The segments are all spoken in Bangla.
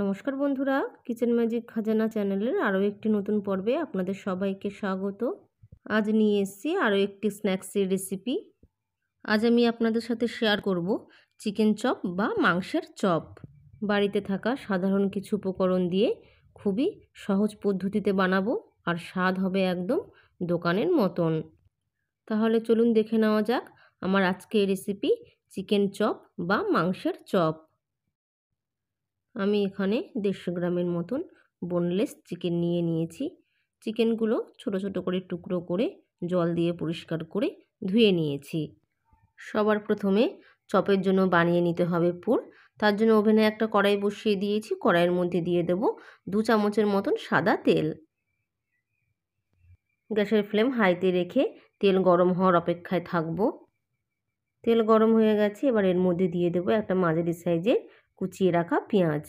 নমস্কার বন্ধুরা কিচেন ম্যাজিক খাজানা চ্যানেলের আরও একটি নতুন পর্বে আপনাদের সবাইকে স্বাগত আজ নিয়ে এসেছি আরও একটি স্ন্যাক্সের রেসিপি আজ আমি আপনাদের সাথে শেয়ার করব চিকেন চপ বা মাংসের চপ বাড়িতে থাকা সাধারণ কিছু উপকরণ দিয়ে খুবই সহজ পদ্ধতিতে বানাবো আর স্বাদ হবে একদম দোকানের মতন তাহলে চলুন দেখে নেওয়া যাক আমার আজকে রেসিপি চিকেন চপ বা মাংসের চপ আমি এখানে দেড়শো গ্রামের মতন বোনলেস চিকেন নিয়ে নিয়েছি চিকেনগুলো ছোট ছোট করে টুকরো করে জল দিয়ে পরিষ্কার করে ধুয়ে নিয়েছি সবার প্রথমে চপের জন্য বানিয়ে নিতে হবে পুর তার জন্য ওভেনে একটা কড়াই বসিয়ে দিয়েছি কড়াইয়ের মধ্যে দিয়ে দেব দু চামচের মতন সাদা তেল গ্যাসের ফ্লেম হাইতে রেখে তেল গরম হওয়ার অপেক্ষায় থাকব তেল গরম হয়ে গেছে এবার এর মধ্যে দিয়ে দেব একটা মাঝারি সাইজের কুচিয়ে রাখা পেঁয়াজ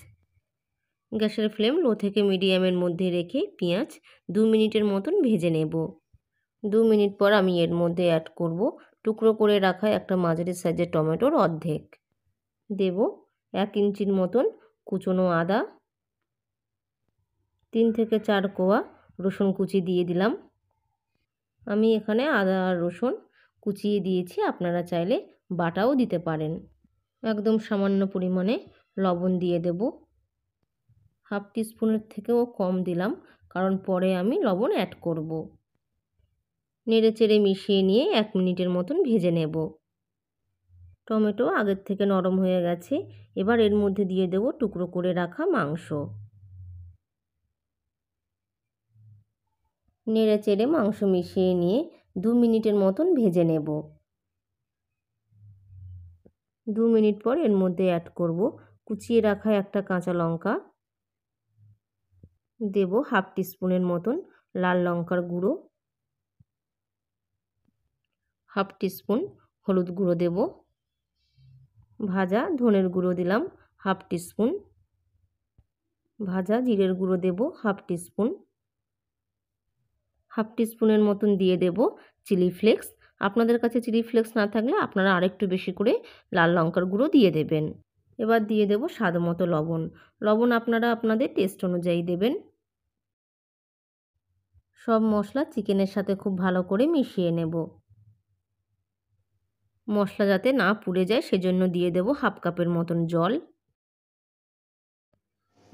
গ্যাসের ফ্লেম লো থেকে মিডিয়ামের মধ্যে রেখে পেঁয়াজ দু মিনিটের মতন ভেজে নেব দু মিনিট পর আমি এর মধ্যে অ্যাড করব টুকরো করে রাখা একটা মাঝারি সাইজের টমেটোর অর্ধেক দেব এক ইঞ্চির মতন কুচনো আদা তিন থেকে চার কোয়া রসুন কুচি দিয়ে দিলাম আমি এখানে আদা আর রসুন কুচিয়ে দিয়েছি আপনারা চাইলে বাটাও দিতে পারেন একদম সামান্য পরিমাণে লবণ দিয়ে দেব হাফ টিস্পুনের থেকেও কম দিলাম কারণ পরে আমি লবণ অ্যাড করব নেড়ে চেড়ে মিশিয়ে নিয়ে এক মিনিটের মতন ভেজে নেব টমেটো আগের থেকে নরম হয়ে গেছে এবার এর মধ্যে দিয়ে দেব টুকরো করে রাখা মাংস নেড়ে চেড়ে মাংস মিশিয়ে নিয়ে দু মিনিটের মতন ভেজে নেব দু মিনিট পর এর মধ্যে অ্যাড করব কুচিয়ে রাখা একটা কাঁচা লঙ্কা দেব হাফ টিস্পুনের মতন লাল লঙ্কার গুঁড়ো হাফ টিস্পুন হলুদ গুঁড়ো দেব ভাজা ধনের গুঁড়ো দিলাম হাফ টিস্পুন ভাজা জিরের গুঁড়ো দেব হাফ টিস্পুন হাফ টিস্পুনের মতন দিয়ে দেব চিলি ফ্লেক্স আপনাদের কাছে চিলি ফ্লেক্স না থাকলে আপনারা আরেকটু বেশি করে লাল লঙ্কার গুঁড়ো দিয়ে দেবেন এবার দিয়ে দেব স্বাদ মতো লবণ লবণ আপনারা আপনাদের টেস্ট অনুযায়ী দেবেন সব মশলা চিকেনের সাথে খুব ভালো করে মিশিয়ে নেব মশলা যাতে না পুড়ে যায় সেজন্য দিয়ে দেব হাফ কাপের মতন জল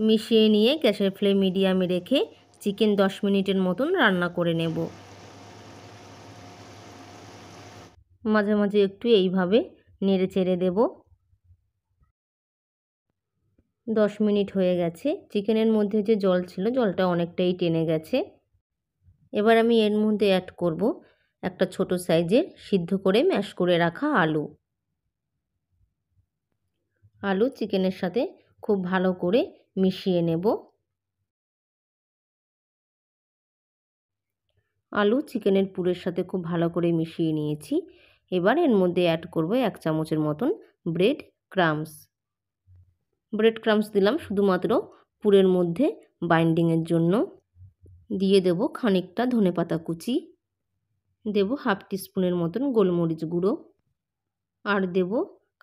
মিশিয়ে নিয়ে গ্যাসের ফ্লেম মিডিয়ামে রেখে চিকেন দশ মিনিটের মতন রান্না করে নেব মাঝে মাঝে একটু এইভাবে নেড়ে চেড়ে দেবো দশ মিনিট হয়ে গেছে চিকেনের মধ্যে যে জল ছিল জলটা অনেকটাই টেনে গেছে এবার আমি এর মধ্যে অ্যাড করব একটা ছোট সাইজের সিদ্ধ করে ম্যাশ করে রাখা আলু আলু চিকেনের সাথে খুব ভালো করে মিশিয়ে নেব আলু চিকেনের পুরের সাথে খুব ভালো করে মিশিয়ে নিয়েছি এবার এর মধ্যে অ্যাড করব এক চামচের মতন ব্রেড ক্রামস ব্রেড ক্রামস দিলাম শুধুমাত্র পুরের মধ্যে বাইন্ডিংয়ের জন্য দিয়ে দেব খানিকটা ধনে পাতা কুচি দেব হাফ টিস্পুনের মতন গোলমরিচ গুঁড়ো আর দেব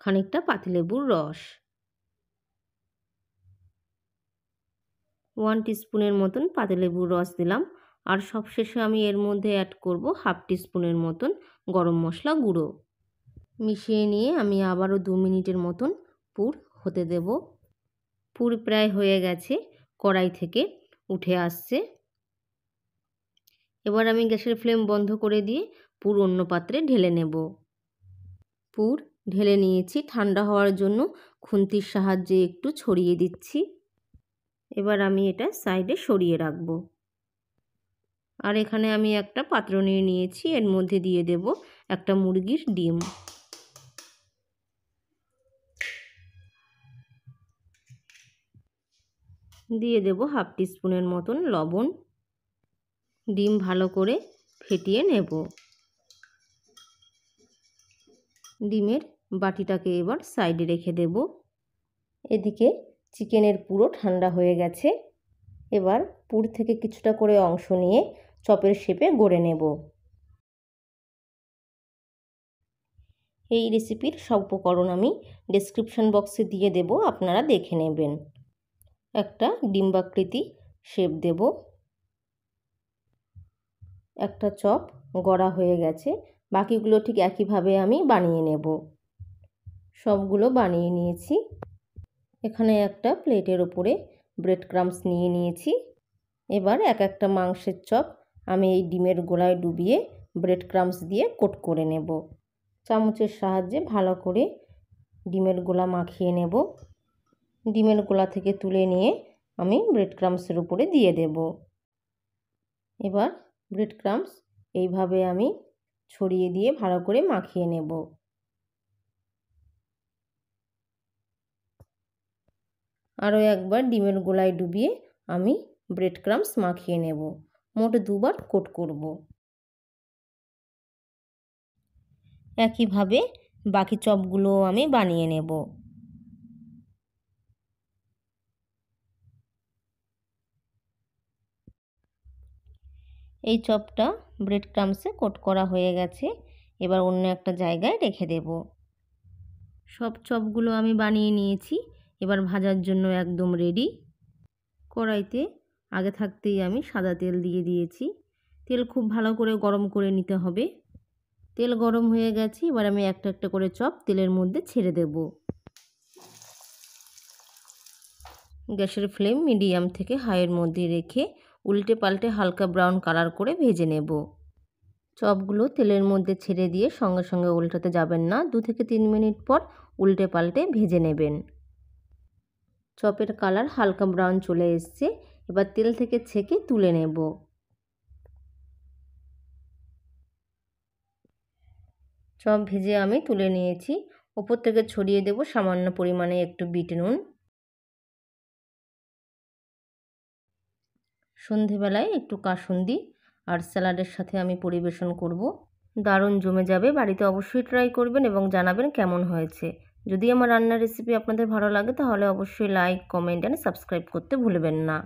খানিকটা পাতিলেবুর রস ওয়ান টিস্পুনের মতন পাতিলেবুর রস দিলাম আর সবশেষে আমি এর মধ্যে অ্যাড করব হাফ টিস্পুনের মতন গরম মশলা গুঁড়ো মিশিয়ে নিয়ে আমি আবারও দু মিনিটের মতন পুর হতে দেবো পুর প্রায় হয়ে গেছে কড়াই থেকে উঠে আসছে এবার আমি গ্যাসের ফ্লেম বন্ধ করে দিয়ে পুর অন্য পাত্রে ঢেলে নেব পুর ঢেলে নিয়েছি ঠান্ডা হওয়ার জন্য খুন্তির সাহায্যে একটু ছড়িয়ে দিচ্ছি এবার আমি এটা সাইডে সরিয়ে রাখব আর এখানে আমি একটা পাত্র নিয়ে নিয়েছি এর মধ্যে দিয়ে দেব একটা মুরগির ডিম দিয়ে দেব হাফ স্পুনের মতন লবণ ডিম ভালো করে ফেটিয়ে নেব ডিমের বাটিটাকে এবার সাইডে রেখে দেব এদিকে চিকেনের পুরো ঠান্ডা হয়ে গেছে এবার পুর থেকে কিছুটা করে অংশ নিয়ে চপের শেপে গড়ে নেব এই রেসিপির সব উপকরণ আমি ডেসক্রিপশন বক্সে দিয়ে দেব আপনারা দেখে নেবেন একটা ডিম্বাকৃতি শেপ দেব একটা চপ গড়া হয়ে গেছে বাকিগুলো ঠিক একইভাবে আমি বানিয়ে নেব সবগুলো বানিয়ে নিয়েছি এখানে একটা প্লেটের ওপরে ব্রেড ক্রামস নিয়ে নিয়েছি এবার এক একটা মাংসের চপ আমি এই ডিমের গোলায় ডুবিয়ে ব্রেড ক্রামস দিয়ে কোট করে নেব চামচের সাহায্যে ভালো করে ডিমের গোলা মাখিয়ে নেব ডিমের গোলা থেকে তুলে নিয়ে আমি ব্রেড ক্রামসের উপরে দিয়ে দেব এবার ব্রেড ক্রামস এইভাবে আমি ছড়িয়ে দিয়ে ভালো করে মাখিয়ে নেব আরও একবার ডিমের গোলায় ডুবিয়ে আমি ব্রেড ক্রামস মাখিয়ে নেব মোট দুবার কোট করব একইভাবে বাকি চপগুলো আমি বানিয়ে নেব এই চপটা ব্রেড ক্রামসে কোট করা হয়ে গেছে এবার অন্য একটা জায়গায় রেখে দেব সব চপগুলো আমি বানিয়ে নিয়েছি এবার ভাজার জন্য একদম রেডি কড়াইতে আগে থাকতেই আমি সাদা তেল দিয়ে দিয়েছি তেল খুব ভালো করে গরম করে নিতে হবে তেল গরম হয়ে গেছে এবার আমি একটা একটা করে চপ তেলের মধ্যে ছেড়ে দেব গ্যাসের ফ্লেম মিডিয়াম থেকে হাইয়ের মধ্যে রেখে উল্টে পাল্টে হালকা ব্রাউন কালার করে ভেজে নেব চপগুলো তেলের মধ্যে ছেড়ে দিয়ে সঙ্গে সঙ্গে উল্টাতে যাবেন না দু থেকে তিন মিনিট পর উল্টে পাল্টে ভেজে নেবেন চপের কালার হালকা ব্রাউন চলে এসছে এবার তেল থেকে ছেঁকে তুলে নেব চপ ভেজে আমি তুলে নিয়েছি ওপর থেকে ছড়িয়ে দেব সামান্য পরিমাণে একটু বিট নুন সন্ধেবেলায় একটু কাসুন্দি আর স্যালাডের সাথে আমি পরিবেশন করব। দারুণ জমে যাবে বাড়িতে অবশ্যই ট্রাই করবেন এবং জানাবেন কেমন হয়েছে যদি আমার রান্নার রেসিপি আপনাদের ভালো লাগে তাহলে অবশ্যই লাইক কমেন্ট অ্যান্ড সাবস্ক্রাইব করতে ভুলবেন না